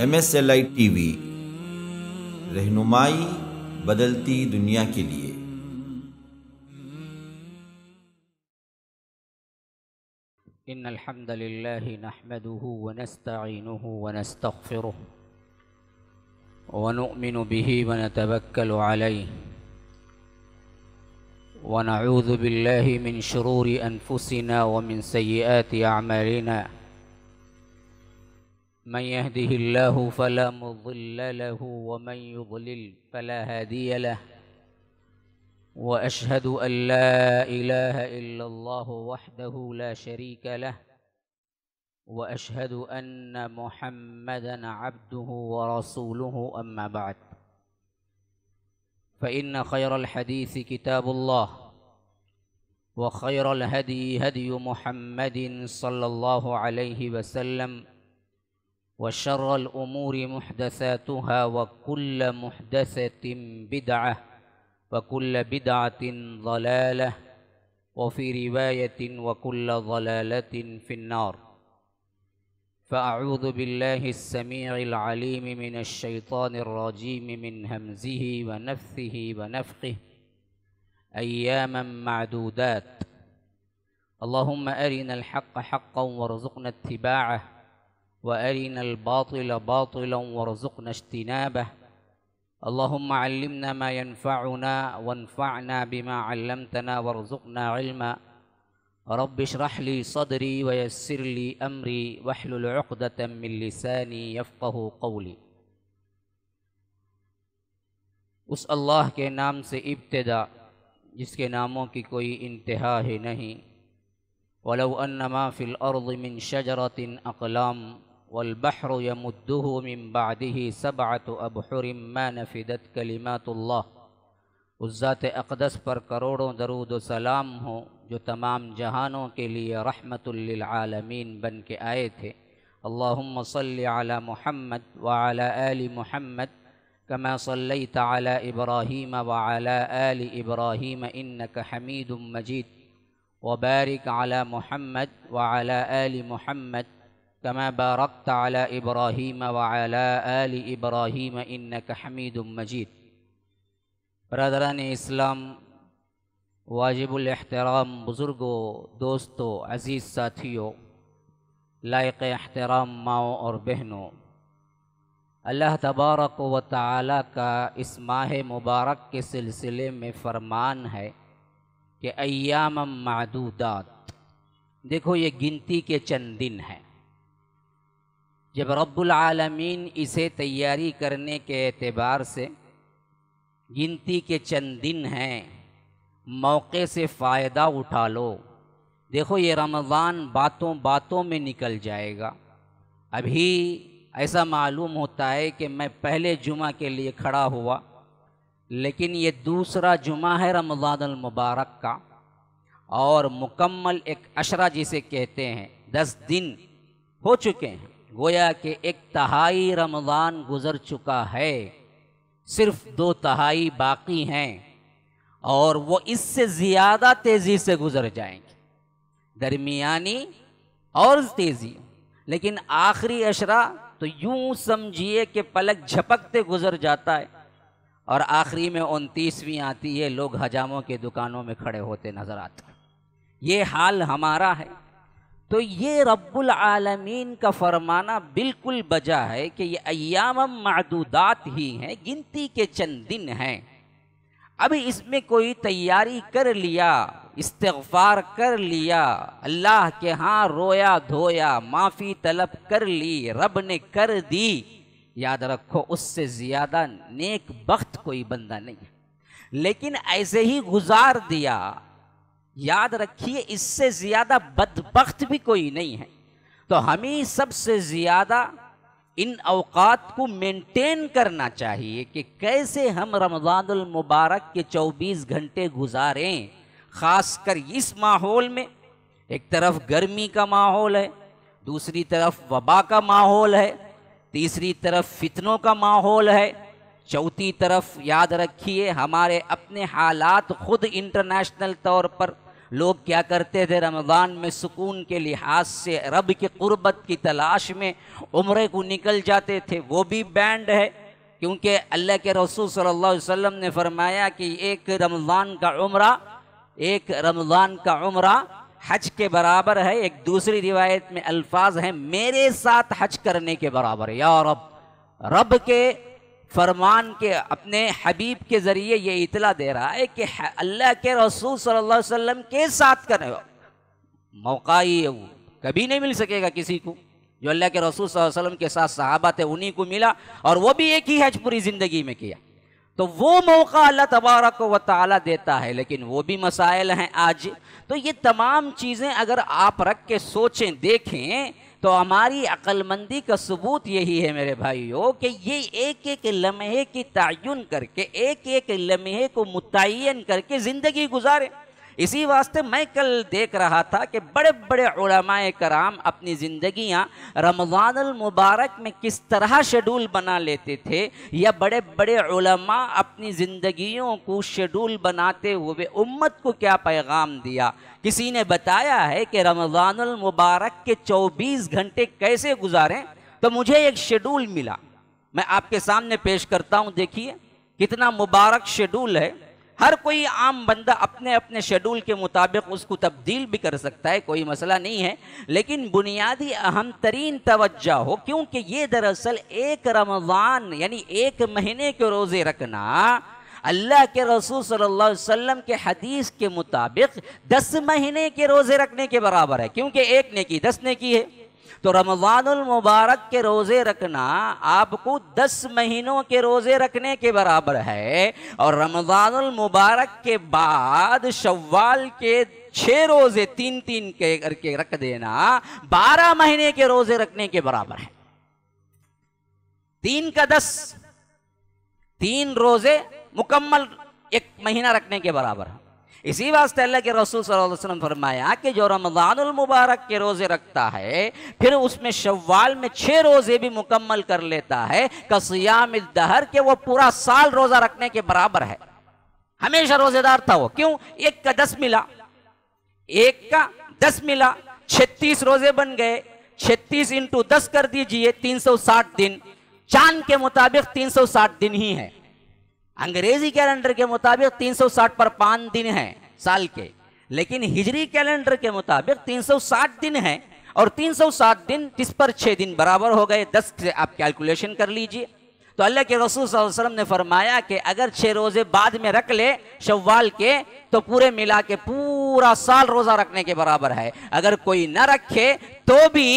ایم ایس ایل آئی ٹی وی رہنمائی بدلتی دنیا کے لیے إن الحمد لله نحمده ونستعينه ونستغفره ونؤمن به ونتوكل عليه ونعوذ بالله من شرور أنفسنا ومن سيئات أعمالنا من يهده الله فلا مضل له ومن يضلل فلا هادي له واشهد ان لا اله الا الله وحده لا شريك له واشهد ان محمدا عبده ورسوله اما بعد فان خير الحديث كتاب الله وخير الهدي هدي محمد صلى الله عليه وسلم وشر الأمور محدثاتها وكل محدثة بدعة وكل بدعة ضلالة وفي رواية وكل ضلالة في النار فأعوذ بالله السميع العليم من الشيطان الرجيم من همزه ونفثه ونفقه أياما معدودات اللهم أرنا الحق حقا وارزقنا اتباعه وأرنا الباطل باطلا وارزقنا اجتنابه اللهم علمنا ما ينفعنا وانفعنا بما علمتنا وارزقنا علما رب اشرح لي صدري ويسر لي أمري واحلل عقدة من لساني يفقه قولي اس اللہ کے نام سے ابتدا جس کے ناموں کی کوئی انتہا ہے نہیں ولو انما في الارض من شجره اقلام والبحر يمده من بعده سبعة أبحر ما نفدت كلمات الله اس ذات اقدس پر کروڑوں درود و سلام ہو جو تمام جہانوں کے لیے رحمت للعالمین بن کے آئے تھے اللهم صل على محمد وعلى آل محمد كما صليت على إبراهيم وعلى آل إبراهيم إنك حميد مجيد وبارك على محمد وعلى آل محمد كما باركت على إبراهيم وعلى آل إبراهيم إنك حميد مجيد برادران اسلام वाजिब अहतराम बुज़ुर्गों दोस्तों अज़ीज़ साथियों लायक अहतराम माओ और बहनों अल्लाह तबारक व ताली का इस माह मुबारक के सिलसिले में फरमान है कि अयाम मादूदात देखो ये गिनती के चंद दिन हैं जब रबालमीन इसे तैयारी करने के एतबार से गिनती के चंद दिन हैं मौके से फ़ायदा उठा लो देखो ये रमज़ान बातों बातों में निकल जाएगा अभी ऐसा मालूम होता है कि मैं पहले जुमा के लिए खड़ा हुआ लेकिन ये दूसरा जुमा है रमज़ान मुबारक का और मुकम्मल एक अशरा जिसे कहते हैं दस दिन हो चुके हैं गोया के एक तहाई रमज़ान गुज़र चुका है सिर्फ दो तहाई बाकी हैं और वो इससे ज़्यादा तेज़ी से गुज़र जाएंगे दरमियानी और तेज़ी लेकिन आखिरी अशरा तो यूं समझिए कि पलक झपकते गुज़र जाता है और आखिरी में उनतीसवीं आती है लोग हजामों के दुकानों में खड़े होते नज़र आते ये हाल हमारा है तो ये रब्बुल आलमीन का फरमाना बिल्कुल बजा है कि ये अयाम मदूदात ही हैं गिनती के चंद दिन हैं अभी इसमें कोई तैयारी कर लिया इस्तार कर लिया अल्लाह के हाँ रोया धोया माफ़ी तलब कर ली रब ने कर दी याद रखो उससे ज़्यादा नेक बख्त कोई बंदा नहीं लेकिन ऐसे ही गुजार दिया याद रखिए इससे ज़्यादा बदबخت भी कोई नहीं है तो हमें सबसे ज़्यादा इन अवकात को मेंटेन करना चाहिए कि कैसे हम रमज़ानुल मुबारक के 24 घंटे गुजारें ख़ासकर इस माहौल में एक तरफ गर्मी का माहौल है दूसरी तरफ वबा का माहौल है तीसरी तरफ फितनों का माहौल है चौथी तरफ याद रखिए हमारे अपने हालात खुद इंटरनेशनल तौर पर लोग क्या करते थे रमज़ान में सुकून के लिहाज से रब की क़ुरबत की तलाश में उम्र को निकल जाते थे वो भी बैंड है क्योंकि अल्लाह के रसूल सल्लल्लाहु अलैहि वसल्लम ने फरमाया कि एक रमज़ान का उम्र एक रमज़ान का उम्र हज के बराबर है एक दूसरी रिवायत में अल्फाज हैं मेरे साथ हज करने के बराबर या रब रब के फरमान के अपने हबीब के ज़रिए ये इतला दे रहा है कि अल्लाह के रसूल सल्लल्लाहु अलैहि वसल्लम के साथ कर मौका ही है वो कभी नहीं मिल सकेगा किसी को जो अल्लाह के रसूल वसल्लम के साथ सहाबा थे उन्हीं को मिला और वो भी एक ही हज पूरी ज़िंदगी में किया तो वो मौका अल्लाह तबारक व ताली देता है लेकिन वो भी मसाइल हैं आज तो ये तमाम चीज़ें अगर आप रख के सोचें देखें तो हमारी अक्लमंदी का सबूत यही है मेरे भाइयों कि ये एक एक लम्हे की तयन करके एक एक लम्हे को मुतन करके ज़िंदगी गुजारें इसी वास्ते मैं कल देख रहा था कि बड़े बड़े उलमाए कराम अपनी ज़िंदियाँ रमज़ान मुबारक में किस तरह शेड्यूल बना लेते थे या बड़े बड़े उलमा अपनी ज़िंदगियों को शेड्यूल बनाते हुए उम्मत को क्या पैगाम दिया किसी ने बताया है कि रमज़ान मुबारक के 24 घंटे कैसे गुजारें तो मुझे एक शेड्यूल मिला मैं आपके सामने पेश करता हूँ देखिए कितना मुबारक शेड्यूल है हर कोई आम बंदा अपने अपने शेड्यूल के मुताबिक उसको तब्दील भी कर सकता है कोई मसला नहीं है लेकिन बुनियादी अहम तरीन तवज्जा हो क्योंकि ये दरअसल एक रमज़ान यानी एक महीने के रोज़े रखना अल्लाह के रसूल सल्लल्लाहु अलैहि वसल्लम के हदीस के मुताबिक दस महीने के रोज़े रखने के बराबर है क्योंकि एक ने की दस ने की है तो रमज़ानुल मुबारक के रोज़े रखना आपको दस महीनों के रोज़े रखने के बराबर है और रमज़ानुल मुबारक के बाद शव्वाल के छह रोज़े तीन तीन के करके रख देना बारह महीने के रोज़े रखने के बराबर है तीन का दस तीन रोज़े मुकम्मल एक महीना रखने के बराबर है इसी वास्ते अल्लाह के रसूल सल्लल्लाहु अलैहि वसल्लम फरमाया कि जो रमज़ानुल मुबारक के रोज़े रखता है फिर उसमें शव्वाल में छः रोज़े भी मुकम्मल कर लेता है कसयाम दहर के वो पूरा साल रोज़ा रखने के बराबर है हमेशा रोज़ेदार था वो क्यों एक का दस मिला एक का दस मिला छत्तीस रोज़े बन गए छत्तीस इंटू दस कर दीजिए तीन सौ साठ दिन चांद के मुताबिक तीन सौ साठ दिन ही है अंग्रेजी कैलेंडर के मुताबिक 360 पर पांच दिन है साल के लेकिन हिजरी कैलेंडर के मुताबिक 360 दिन है और 360 दिन जिस पर छह दिन बराबर हो गए दस से आप कैलकुलेशन कर लीजिए तो अल्लाह के रसूल वसल्लम ने फरमाया कि अगर छह रोज़े बाद में रख ले शव्वाल के तो पूरे मिला के पूरा साल रोज़ा रखने के बराबर है अगर कोई ना रखे तो भी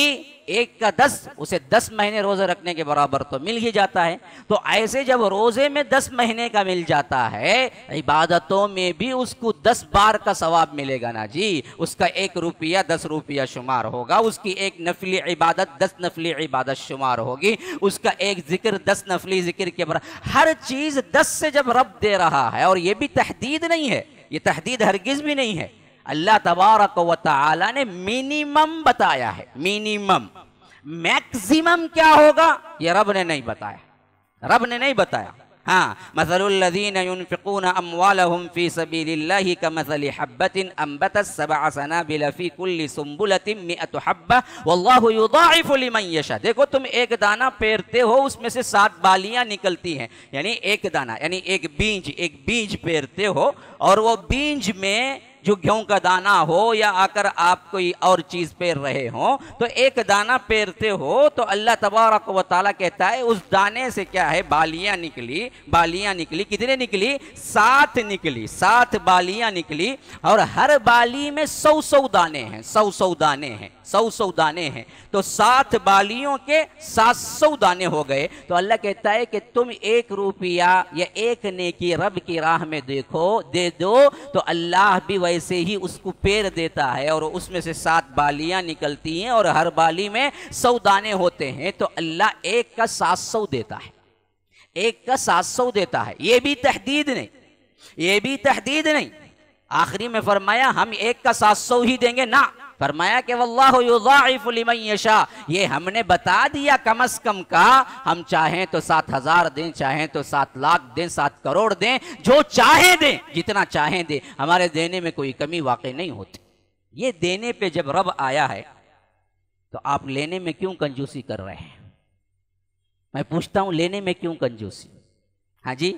एक का दस उसे दस महीने रोज़े रखने के बराबर तो मिल ही जाता है तो ऐसे जब रोज़े में दस महीने का मिल जाता है इबादतों में भी उसको दस बार का सवाब मिलेगा ना जी उसका एक रुपया दस रुपया शुमार होगा उसकी एक नफली इबादत दस नफली इबादत शुमार होगी उसका एक जिक्र दस नफली जिक्र के बराबर हर चीज़ दस से जब रब दे रहा है और ये भी तहदीद नहीं है ये तहदीद हरगिज़ भी नहीं है अल्लाह तबारक वाला ने मिनिमम बताया है मिनिमम मैक्सिमम क्या होगा ये रब ने नहीं बताया रब ने नहीं बताया हाँ मसलुल्लदीनफ़िकून अमवालहम फ़ी सबीलिल्लाह का मसल हब्बतिन अम्बत सबआसना बिलफ़ी कुल्ली सुम्बुलतिम मिअतु हब्बा वल्लाहु युदाइफु लिमन यशा देखो तुम एक दाना पेरते हो उसमें से सात बालियां निकलती हैं यानी एक दाना यानी एक बीज एक बीज पेरते हो और वो बीज में जो का दाना हो या आकर आप कोई और चीज पेर रहे हो तो एक दाना पेरते हो तो अल्लाह तबारक व कहता है उस दाने से क्या है बालियां निकली बालियां निकली कितने निकली सात निकली सात बालियां निकली और हर बाली में सौ सौ दाने हैं सौ सौ दाने हैं सौ सौ दाने हैं तो सात बालियों के सात सौ दाने हो गए तो अल्लाह कहता है कि तुम एक रुपया या एक नेकी रब की राह में देखो दे दो तो अल्लाह भी वैसे ही उसको पेड़ देता है और उसमें से सात बालियां निकलती हैं और हर बाली में सौ दाने होते हैं तो अल्लाह एक का सात सौ देता है एक का सात सौ देता है ये भी तहदीद नहीं ये भी तहदीद नहीं आखिरी में फरमाया हम एक का सात सौ ही देंगे ना फरमाया कि वल्लाशाह ये हमने बता दिया कम अज कम का हम चाहें तो सात हजार दें चाहें तो सात लाख दें सात करोड़ दें जो चाहे दें जितना चाहे दें हमारे देने में कोई कमी वाकई नहीं होती ये देने पे जब रब आया है तो आप लेने में क्यों कंजूसी कर रहे हैं मैं पूछता हूं लेने में क्यों कंजूसी हाँ जी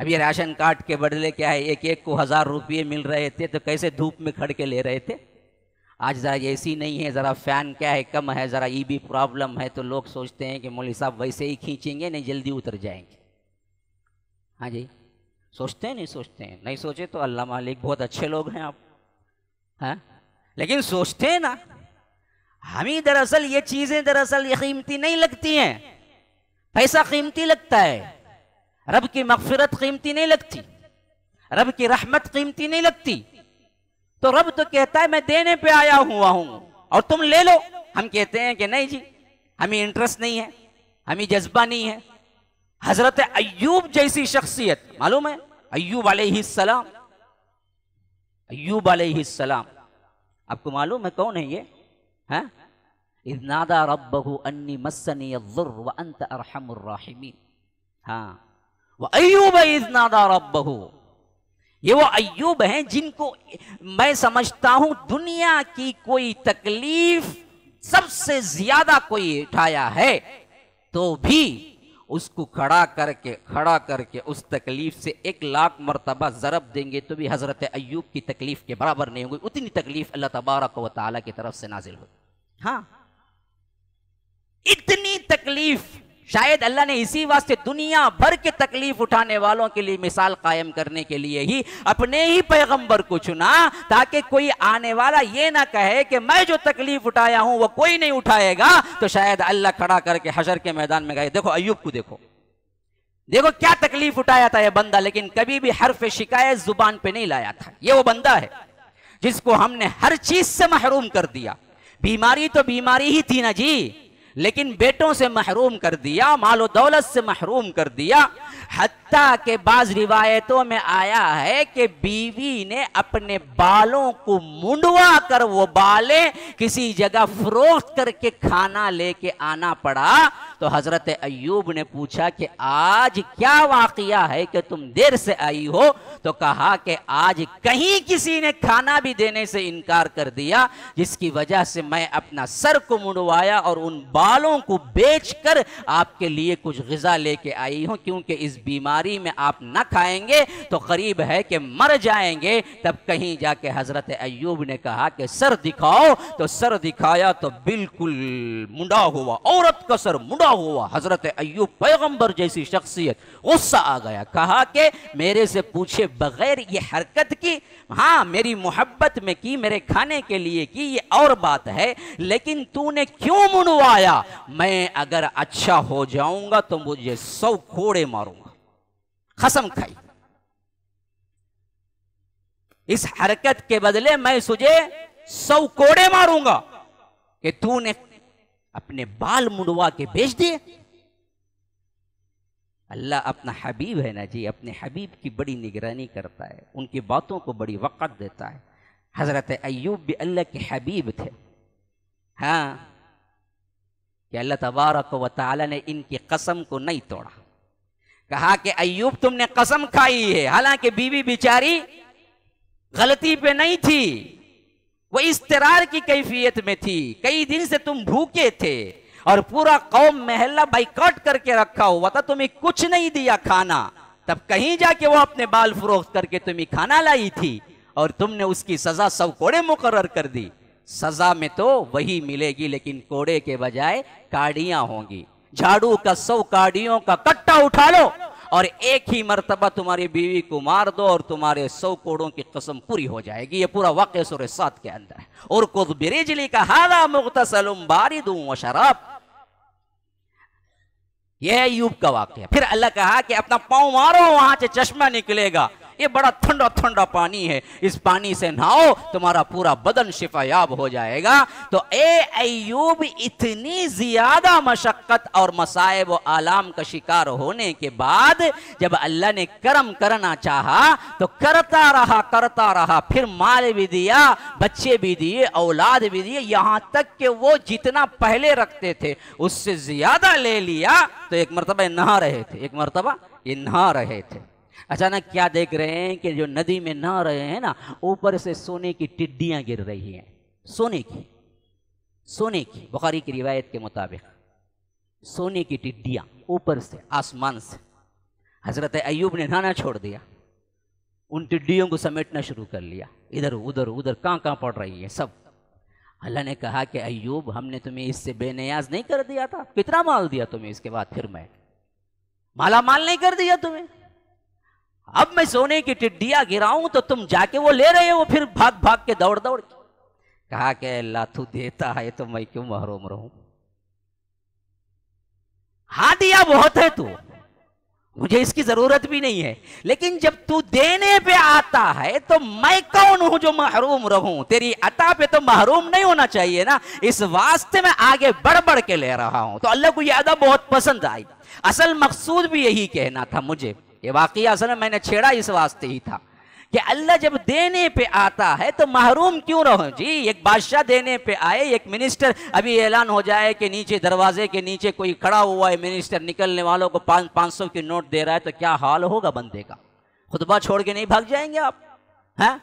अभी राशन कार्ड के बदले क्या है एक एक को हजार रुपये मिल रहे थे तो कैसे धूप में खड़ के ले रहे थे आज ज़रा ए सी नहीं है ज़रा फ़ैन क्या है कम है ज़रा ई भी प्रॉब्लम है तो लोग सोचते हैं कि मौली साहब वैसे ही खींचेंगे नहीं जल्दी उतर जाएंगे हाँ जी सोचते हैं नहीं सोचते हैं नहीं सोचे तो अल्लाह मालिक बहुत अच्छे लोग हैं आप हैं हाँ? लेकिन सोचते हैं ना हमें दरअसल ये चीज़ें दरअसल ये कीमती नहीं लगती हैं पैसा कीमती लगता है रब की मगफरत कीमती नहीं लगती रब की रहमत कीमती नहीं लगती तो रब तो कहता है मैं देने पे आया हुआ हूं और तुम ले लो हम कहते हैं कि नहीं जी हमें इंटरेस्ट नहीं है हमें जज्बा नहीं है हजरत अयूब जैसी शख्सियत मालूम है अयूब सलाम अयूब सलाम आपको मालूम है कौन है ये है हाँ? इदनादा रब्बहु अन्नी मस्सनी व अंत अरहमुर हाँ व अयूब इदनादा रब्बहु ये वो अयुब हैं जिनको मैं समझता हूं दुनिया की कोई तकलीफ सबसे ज्यादा कोई उठाया है तो भी उसको खड़ा करके खड़ा करके उस तकलीफ से एक लाख मरतबा ज़रब देंगे तो भी हज़रत अयूब की तकलीफ के बराबर नहीं होगी उतनी तकलीफ अल्लाह तबारक वाली की तरफ से नाजिल होगी हाँ इतनी तकलीफ शायद अल्लाह ने इसी वास्ते दुनिया भर के तकलीफ उठाने वालों के लिए मिसाल कायम करने के लिए ही अपने ही पैगंबर को चुना ताकि कोई आने वाला ये ना कहे कि मैं जो तकलीफ उठाया हूं वो कोई नहीं उठाएगा तो शायद अल्लाह खड़ा करके हजर के मैदान में गए देखो अयुब को देखो देखो क्या तकलीफ उठाया था यह बंदा लेकिन कभी भी हर्फ शिकायत जुबान पर नहीं लाया था ये वो बंदा है जिसको हमने हर चीज से महरूम कर दिया बीमारी तो बीमारी ही थी ना जी लेकिन बेटों से महरूम कर दिया मालो दौलत से महरूम कर दिया हत्या के बाज रिवायतों में आया है कि बीवी ने अपने बालों को मुंडवा कर वो बाले किसी जगह फरोख्त करके खाना लेके आना पड़ा तो हजरत अयूब ने पूछा कि आज क्या वाकया है कि तुम देर से आई हो तो कहा कि आज कहीं किसी ने खाना भी देने से इनकार कर दिया जिसकी वजह से मैं अपना सर को मुंडवाया और उन बाल बालों को बेचकर आपके लिए कुछ गजा लेके आई हूं क्योंकि इस बीमारी में आप ना खाएंगे तो करीब है कि मर जाएंगे तब कहीं जाके हजरत अयूब ने कहा कि सर दिखाओ तो सर दिखाया तो बिल्कुल मुंडा हुआ औरत का सर मुंडा हुआ हजरत अयूब पैगंबर जैसी शख्सियत गुस्सा आ गया कहा कि मेरे से पूछे बगैर ये हरकत की हाँ मेरी मोहब्बत में की मेरे खाने के लिए की ये और बात है लेकिन तूने क्यों मुंडवाया फरमाया मैं अगर अच्छा हो जाऊंगा तो मुझे सौ कोड़े मारूंगा खसम खाई इस हरकत के बदले मैं तुझे सौ कोड़े मारूंगा कि तूने अपने बाल मुंडवा के बेच दिए अल्लाह अपना हबीब है ना जी अपने हबीब की बड़ी निगरानी करता है उनकी बातों को बड़ी वक़्त देता है हज़रत अयूब भी अल्लाह के हबीब थे हाँ कि अल्लाह तबारक व ताली ने इनकी कसम को नहीं तोड़ा कहा कि अयूब तुमने कसम खाई है हालांकि बीवी बिचारी गलती पे नहीं थी वो तरार की कैफियत में थी कई दिन से तुम भूखे थे और पूरा कौम महल्ला बाइकॉट करके रखा हुआ था तुम्हें कुछ नहीं दिया खाना तब कहीं जाके वो अपने बाल फरोख्त करके तुम्हें खाना लाई थी और तुमने उसकी सजा सब कोड़े मुकर्र कर दी सजा में तो वही मिलेगी लेकिन कोड़े के बजाय काड़ियां होंगी झाड़ू का सौ काड़ियों का कट्टा उठा लो और एक ही मरतबा तुम्हारी बीवी को मार दो और तुम्हारे सौ कोड़ों की कसम पूरी हो जाएगी ये पूरा वाक्य सुर सात के अंदर है और कुछ बिरेजली का हादा मुख्तसलम बारी दू शराब यह है यूब का वाक्य फिर अल्लाह कहा कि अपना पाँव मारो वहां से चश्मा निकलेगा ये बड़ा ठंडा ठंडा पानी है इस पानी से नहाओ तुम्हारा पूरा बदन शिफायाब हो जाएगा तो ए अयूब इतनी ज्यादा मशक्क़त और मसायब व आलाम का शिकार होने के बाद जब अल्लाह ने कर्म करना चाहा तो करता रहा करता रहा फिर माल भी दिया बच्चे भी दिए औलाद भी दिए यहां तक कि वो जितना पहले रखते थे उससे ज्यादा ले लिया तो एक मरतबा नहा रहे थे एक मरतबा ये नहा रहे थे अचानक क्या देख रहे हैं कि जो नदी में नहा रहे हैं ना ऊपर से सोने की टिड्डियां गिर रही हैं सोने की सोने की बुखारी की रिवायत के मुताबिक सोने की टिड्डियां ऊपर से आसमान से हजरत अयूब ने नहाना छोड़ दिया उन टिड्डियों को समेटना शुरू कर लिया इधर उधर उधर कहाँ कहाँ पड़ रही है सब अल्लाह ने कहा कि अयूब हमने तुम्हें इससे बेनियाज नहीं कर दिया था कितना माल दिया तुम्हें इसके बाद फिर मैं माला माल नहीं कर दिया तुम्हें अब मैं सोने की टिड्डिया गिराऊं तो तुम जाके वो ले रहे हो फिर भाग भाग के दौड़ दौड़ के कहा के अल्लाह तू देता है तो मैं क्यों महरूम रहूं हा दिया बहुत है तू मुझे इसकी जरूरत भी नहीं है लेकिन जब तू देने पे आता है तो मैं कौन हूं जो महरूम रहूं तेरी अता पे तो महरूम नहीं होना चाहिए ना इस वास्ते में आगे बढ़ बढ़ के ले रहा हूं तो अल्लाह को यह अदा बहुत पसंद आई असल मकसूद भी यही कहना था मुझे ये वाकई असल में मैंने छेड़ा इस वास्ते ही था कि अल्लाह जब देने पे आता है तो महरूम क्यों रहो जी एक बादशाह देने पे आए एक मिनिस्टर अभी ऐलान हो जाए कि नीचे दरवाजे के नीचे कोई खड़ा हुआ है मिनिस्टर निकलने वालों को पाँच पाँच सौ की नोट दे रहा है तो क्या हाल होगा बंदे का खुतबा छोड़ के नहीं भाग जाएंगे आप हैं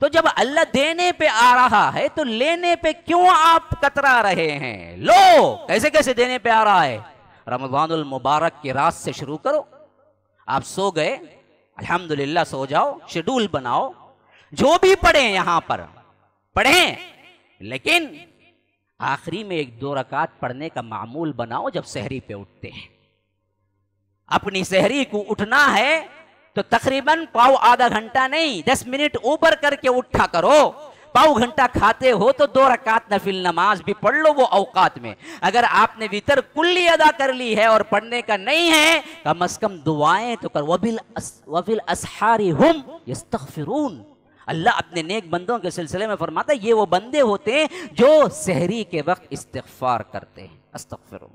तो जब अल्लाह देने पे आ रहा है तो लेने पे क्यों आप कतरा रहे हैं लो कैसे कैसे देने पे आ रहा है रमजानुल मुबारक की रात से शुरू करो आप सो गए अल्हम्दुलिल्लाह सो जाओ शेड्यूल बनाओ जो भी पढ़े यहां पर पढ़े लेकिन आखिरी में एक दो रकात पढ़ने का मामूल बनाओ जब शहरी पे उठते हैं अपनी शहरी को उठना है तो तकरीबन पाओ आधा घंटा नहीं दस मिनट ऊपर करके उठा करो पाओ घंटा खाते हो तो दो रकात नफिल नमाज भी पढ़ लो वो अवकात में अगर आपने वितर कुल्ली अदा कर ली है और पढ़ने का नहीं है कम अज कम दुआएं तो कर वबिल अस, वबिल अल्लाह अपने नेक बंदों के सिलसिले में फरमाता है ये वो बंदे होते हैं जो सहरी के वक्त इस्तफार करते हैं अस्तफिर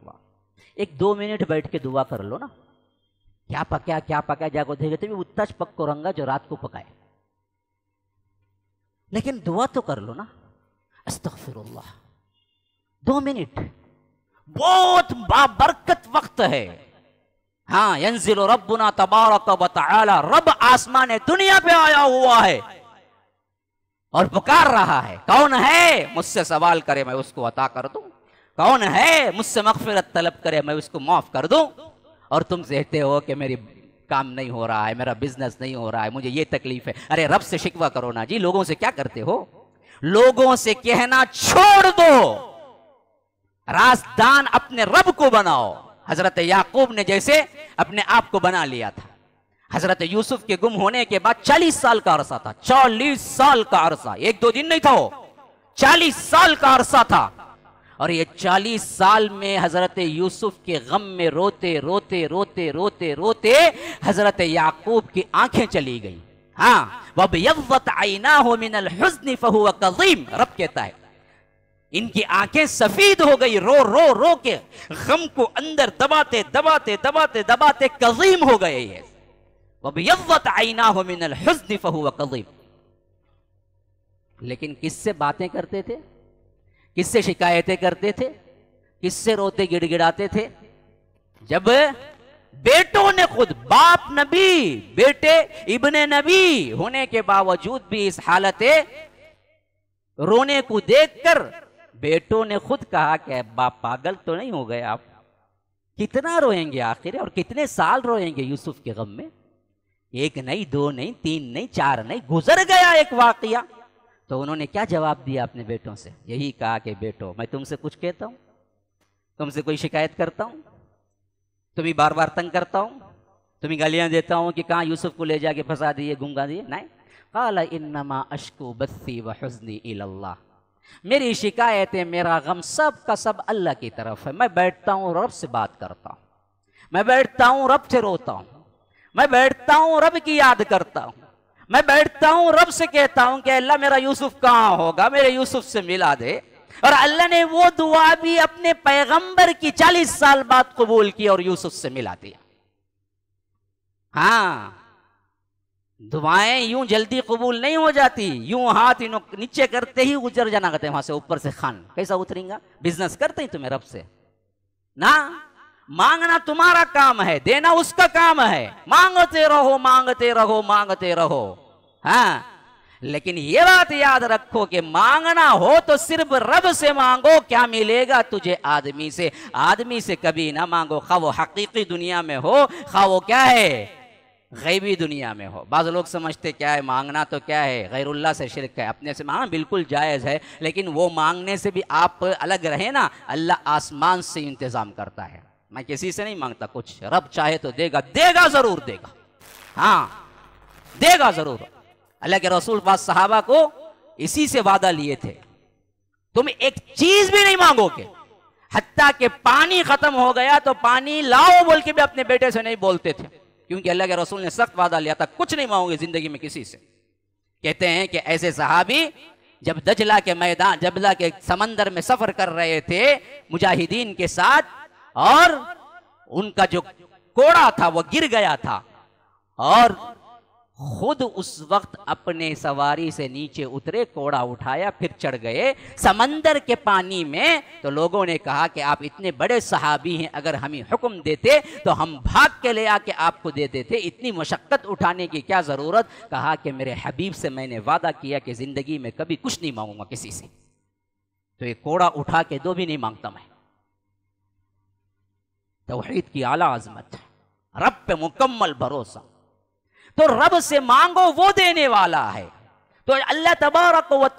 एक दो मिनट बैठ के दुआ कर लो ना क्या पका क्या पका जाको देखे तुम्हें उत्तज पक्को रंगा जो रात को पकाए लेकिन दुआ तो कर लो ना अस्तफिर दो मिनट बहुत बाबरकत वक्त है हाँ यंजिल रबना तबारक बता रब आसमान दुनिया पे आया हुआ है और पुकार रहा है कौन है मुझसे सवाल करे मैं उसको अता कर दू कौन है मुझसे मकफिरत तलब करे मैं उसको माफ कर दू और तुम कहते हो कि मेरी काम नहीं हो रहा है मेरा बिजनेस नहीं हो रहा है मुझे ये तकलीफ है अरे रब से शिकवा करो ना जी लोगों से क्या करते हो लोगों से कहना छोड़ दो राजदान अपने रब को बनाओ हजरत याकूब ने जैसे अपने आप को बना लिया था हजरत यूसुफ के गुम होने के बाद चालीस साल का अरसा था चालीस साल का अरसा एक दो दिन नहीं था वो चालीस साल का अरसा था और ये चालीस साल में हज़रत यूसुफ के गम में रोते रोते रोते रोते रोते हज़रत याकूब की आंखें चली गई हाँ वब यवत आईना हो मिनल हजनी कजीम रब कहता है इनकी आंखें सफेद हो गई रो रो रो के गम को अंदर दबाते दबाते दबाते दबाते कजीम हो गए ये वब यवत आईना हो मिनल हजनी फहू कजीम लेकिन किससे बातें करते थे किससे शिकायतें करते थे किससे रोते गिड़गिड़ाते थे जब बेटों ने खुद बाप नबी बेटे इब्ने नबी होने के बावजूद भी इस हालत रोने को देखकर बेटों ने खुद कहा कि बाप पागल तो नहीं हो गए आप कितना रोएंगे आखिर और कितने साल रोएंगे यूसुफ के गम में एक नहीं दो नहीं तीन नहीं चार नहीं गुजर गया एक वाकया तो उन्होंने क्या जवाब दिया अपने बेटों से यही कहा कि बेटो मैं तुमसे कुछ कहता हूँ तुमसे कोई शिकायत करता हूँ तुम्हें बार बार तंग करता हूँ तुम्हें गालियाँ देता हूँ कि कहाँ यूसुफ को ले जाके फंसा दिए गुंगा दिए नहीं काला इन्नमा अशको बस्सी व हजनी अल्लाह मेरी शिकायतें मेरा गम सब का सब अल्लाह की तरफ है मैं बैठता हूँ रब से बात करता हूँ मैं बैठता हूँ रब से रोता हूँ मैं बैठता हूँ रब की याद करता हूँ मैं बैठता हूं रब से कहता हूं कि अल्लाह मेरा यूसुफ कहां होगा मेरे यूसुफ से मिला दे और अल्लाह ने वो दुआ भी अपने पैगंबर की चालीस साल बाद कबूल की और यूसुफ से मिला दिया हाँ दुआएं यूं जल्दी कबूल नहीं हो जाती यूं हाथ इन नीचे करते ही गुजर जाना कहते वहां से ऊपर से खान कैसा उतरेंगे बिजनेस करते ही तुम्हें रब से ना मांगना तुम्हारा काम है देना उसका काम है मांगते रहो मांगते रहो मांगते रहो हाँ लेकिन ये बात याद रखो कि मांगना हो तो सिर्फ रब से मांगो क्या मिलेगा तुझे आदमी से आदमी से कभी ना मांगो खा वो हकीकी दुनिया में हो खा वो क्या है गैबी दुनिया में हो बाज़ लोग समझते क्या है मांगना तो क्या है गैरुल्ला से शिरक है अपने से मांगना बिल्कुल जायज़ है लेकिन वो मांगने से भी आप अलग रहे ना अल्लाह आसमान से इंतज़ाम करता है मैं किसी से नहीं मांगता कुछ रब चाहे तो देगा देगा ज़रूर देगा हाँ देगा ज़रूर अल्लाह के रसूल पास को इसी से वादा लिए थे तुम एक चीज भी नहीं मांगोगे हत्या के पानी खत्म हो गया तो पानी लाओ बोल के भी अपने बेटे से नहीं बोलते थे क्योंकि अल्लाह के रसूल ने सख्त वादा लिया था कुछ नहीं मांगोगे जिंदगी में किसी से कहते हैं कि ऐसे सहाबी जब दजला के मैदान जबला के समंदर में सफर कर रहे थे मुजाहिदीन के साथ और उनका जो कोड़ा था वह गिर गया था और खुद उस वक्त अपने सवारी से नीचे उतरे कोड़ा उठाया फिर चढ़ गए समंदर के पानी में तो लोगों ने कहा कि आप इतने बड़े सहाबी हैं अगर हमें हुक्म देते तो हम भाग के ले आके आपको दे देते इतनी मशक्क़त उठाने की क्या ज़रूरत कहा कि मेरे हबीब से मैंने वादा किया कि ज़िंदगी में कभी कुछ नहीं मांगूंगा किसी से तो ये कोड़ा उठा के दो भी नहीं मांगता मैं तोहैद की आला आजमत रब पे मुकम्मल भरोसा तो रब से मांगो वो देने वाला है तो अल्लाह तबारक व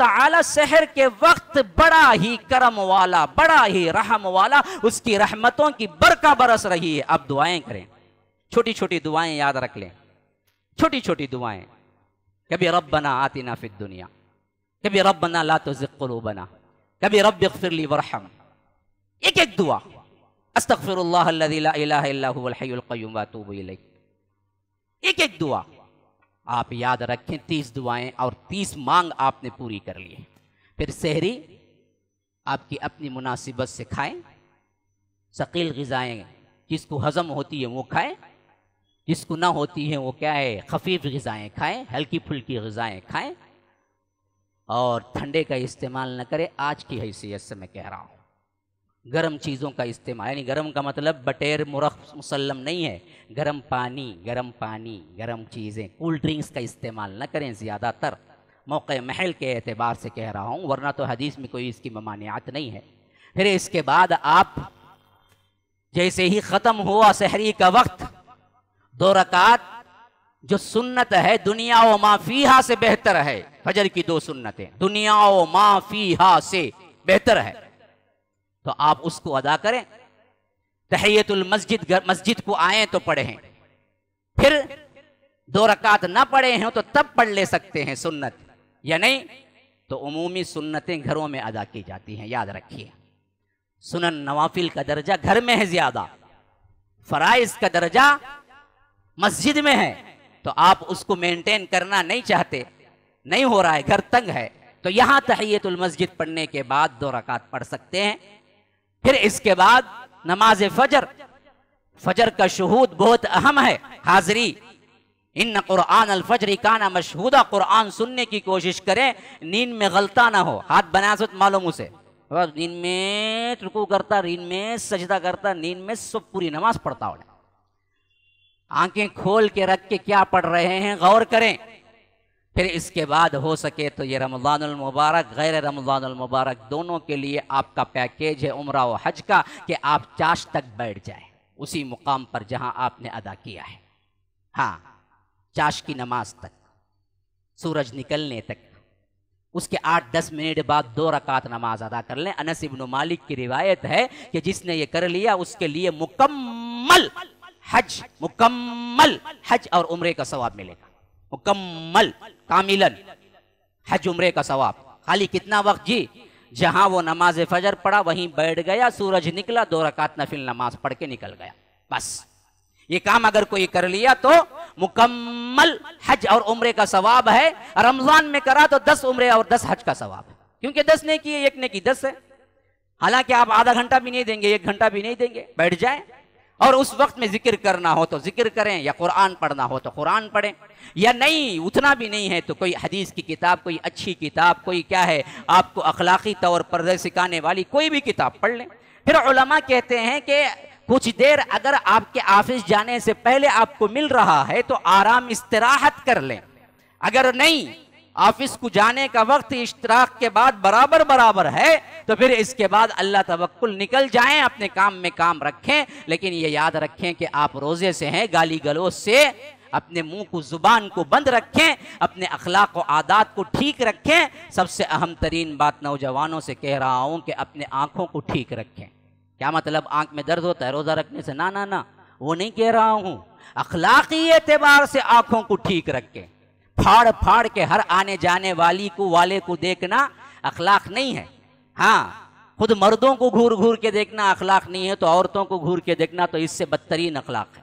शहर के वक्त बड़ा ही करम वाला बड़ा ही रहम वाला उसकी रहमतों की बरका बरस रही है अब दुआएं करें छोटी छोटी दुआएं याद रख लें छोटी छोटी दुआएं कभी रब बना आती ना फिर दुनिया कभी रब बना ला तो जिक्रो बना कभी रब ली वरहम एक एक दुआ अस्तफिर एक एक दुआ आप याद रखें तीस दुआएं और तीस मांग आपने पूरी कर ली फिर शहरी आपकी अपनी मुनासिबत से खाएं शकील गज़ाएँ जिसको हज़म होती है वो खाएं जिसको ना होती है वो क्या है खफीफ गज़ाएँ खाएं हल्की फुल्की गज़ाएँ खाएं और ठंडे का इस्तेमाल न करें आज की हैसियत से मैं कह रहा हूँ गर्म चीज़ों का इस्तेमाल यानी गर्म का मतलब बटेर मुरख मुसलम नहीं है गर्म पानी गर्म पानी गर्म चीज़ें कोल्ड ड्रिंक्स का इस्तेमाल ना करें ज़्यादातर मौके महल के अतबार से कह रहा हूँ वरना तो हदीस में कोई इसकी ममानियात नहीं है फिर इसके बाद आप जैसे ही ख़त्म हुआ शहरी का वक्त दो रकात जो सुन्नत है दुनिया व माफीहा से बेहतर है फजर की दो सुन्नतें दुनिया व माफीहा से बेहतर है तो आप उसको अदा करें तहैतुल मस्जिद मस्जिद को आए तो पढ़ें फिर दो रकात ना पढ़े हैं तो तब पढ़ ले सकते हैं सुन्नत या नहीं तो उमूमी सुन्नतें घरों में अदा की जाती हैं याद रखिए सुनन नवाफिल का दर्जा घर में है ज्यादा फराइज का दर्जा मस्जिद में है तो आप उसको मेंटेन करना नहीं चाहते नहीं हो रहा है घर तंग है तो यहां तहैतुल मस्जिद पढ़ने के बाद दो रकात पढ़ सकते हैं फिर इसके बाद नमाज फजर फजर का शहूद बहुत अहम है हाजरी इन कुरान अलफजरी काना मशहूदा कुरान सुनने की कोशिश करें नींद में गलता ना हो हाथ बनाया सो तो मालूम उसे नींद में रुकू करता नींद में सजदा करता नींद में सब पूरी नमाज पढ़ता हो आंखें खोल के रख के क्या पढ़ रहे हैं गौर करें फिर इसके बाद हो सके तो ये रमज़ानमबारक गैर रमज़ानमबारक दोनों के लिए आपका पैकेज है उम्र व हज का कि आप चाश तक बैठ जाए उसी मुकाम पर जहां आपने अदा किया है हाँ चाश की नमाज तक सूरज निकलने तक उसके आठ दस मिनट बाद दो रकात नमाज अदा कर लें अनस इब्न मालिक की रिवायत है कि जिसने ये कर लिया उसके लिए मुकम्मल हज मुकम्मल हज और उम्र का सवाब मिलेगा मुकम्मल कामिलन हज उम्र का सवाब खाली कितना वक्त जी जहां वो नमाज फजर पढ़ा वहीं बैठ गया सूरज निकला दो रकात नफिल नमाज पढ़ के निकल गया बस ये काम अगर कोई कर लिया तो मुकम्मल हज और उम्र का सवाब है रमजान में करा तो दस उम्र और दस हज का सवाब क्योंकि दस ने की एक ने की दस है हालांकि आप आधा घंटा भी नहीं देंगे एक घंटा भी नहीं देंगे बैठ जाए और उस वक्त में जिक्र करना हो तो जिक्र करें या कुरान पढ़ना हो तो कुरान पढ़ें या नहीं उतना भी नहीं है तो कोई हदीस की किताब कोई अच्छी किताब कोई क्या है आपको अखलाकी तौर पर सिखाने वाली कोई भी किताब पढ़ लें फिर उलमा कहते हैं कि कुछ देर अगर आपके ऑफिस जाने से पहले आपको मिल रहा है तो आराम इस्तराहत कर लें अगर नहीं ऑफिस को जाने का वक्त इश्तराक के बाद बराबर बराबर है तो फिर इसके बाद अल्लाह तवक्ल निकल जाएं अपने काम में काम रखें लेकिन ये याद रखें कि आप रोजे से हैं गाली गलोज से अपने मुंह को ज़ुबान को बंद रखें अपने अखलाक आदात को ठीक रखें सबसे अहम तरीन बात नौजवानों से कह रहा हूँ कि अपने आँखों को ठीक रखें क्या मतलब आँख में दर्द होता है रोज़ा रखने से ना ना ना वो नहीं कह रहा हूँ अखलाकी एतबार से आँखों को ठीक रखें फाड़ फाड़ के हर आने जाने वाली को वाले को देखना अखलाक नहीं है हाँ खुद मर्दों को घूर घूर के देखना अखलाक नहीं है तो औरतों को घूर के देखना तो इससे बदतरीन अखलाक है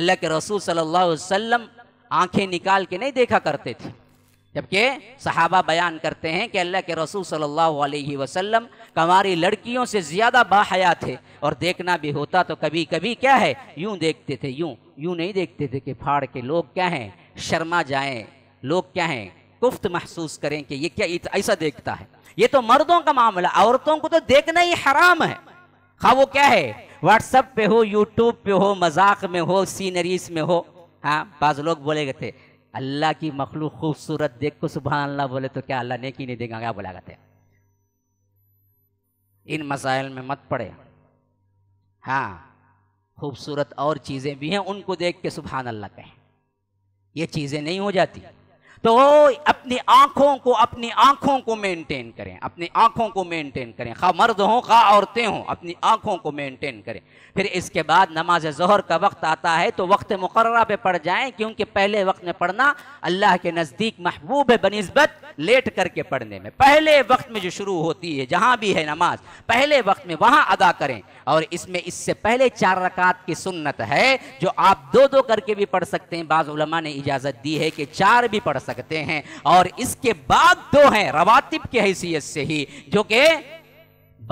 अल्लाह के रसूल सल्लल्लाहु अलैहि वसल्लम आंखें निकाल के नहीं देखा करते थे जबकि सहाबा बयान करते हैं कि अल्लाह के रसूल सल्लल्लाहु अलैहि वसल्लम कमारी लड़कियों से ज़्यादा बाहया थे और देखना भी होता तो कभी कभी क्या है यूं देखते थे यूं यूं नहीं देखते थे कि फाड़ के लोग क्या हैं शर्मा जाएं लोग क्या हैं कुफ्त महसूस करें कि ये क्या ऐसा देखता है ये तो मर्दों का मामला औरतों को तो देखना ही हराम है खा वो क्या है व्हाट्सएप पे हो यूट्यूब पे हो मजाक में हो सीनरीज में हो हाँ बाज लोग बोले गए थे अल्लाह की मखलूक खूबसूरत देख को सुबह अल्लाह बोले तो क्या अल्लाह नेकी नहीं देगा क्या बोला गया इन मसाइल में मत पड़े हाँ खूबसूरत और चीज़ें भी हैं उनको देख के सुबहान अल्लाह कहें ये चीज़ें नहीं हो जाती तो अपनी आंखों को अपनी आंखों को मेंटेन करें अपनी आंखों को मेंटेन करें खा मर्द हों खा औरतें हों अपनी आंखों को मेंटेन करें फिर इसके बाद नमाज जहर का वक्त आता है तो वक्त मुकर्रा पे पड़ जाएं क्योंकि पहले वक्त में पढ़ना अल्लाह के नज़दीक महबूब है बनस्बत लेट करके पढ़ने में पहले वक्त में जो शुरू होती है जहाँ भी है नमाज पहले वक्त में वहाँ अदा करें और इसमें इससे पहले चार रकात की सुन्नत है जो आप दो दो करके भी पढ़ सकते हैं बाज़ ने इजाज़त दी है कि चार भी पढ़ सकते सकते हैं और इसके बाद दो हैं रवातिब की हैसियत से ही जो कि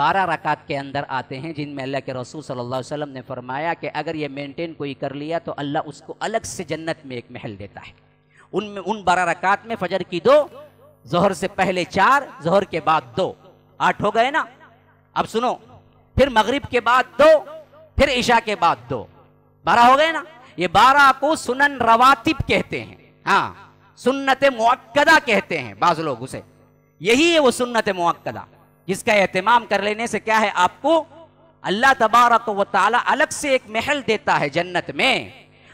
बारह रकात के अंदर आते हैं जिनमें अल्लाह के रसूल सल्लल्लाहु अलैहि वसल्लम ने फरमाया कि अगर ये मेंटेन कोई कर लिया तो अल्लाह उसको अलग से जन्नत में एक महल देता है उनमें उन बारह रकात में फजर की दो जहर से पहले चार जहर के बाद दो आठ हो गए ना अब सुनो फिर मगरिब के बाद दो फिर ईशा के बाद दो बारह हो गए ना ये बारह को सुनन रवातिब कहते हैं हाँ सुन्नत मुक्कदा कहते हैं बाज लोग उसे यही है वो सुन्नत मुक्कदा जिसका एहतमाम कर लेने से क्या है आपको अल्लाह तबारक व ताली अलग से एक महल देता है जन्नत में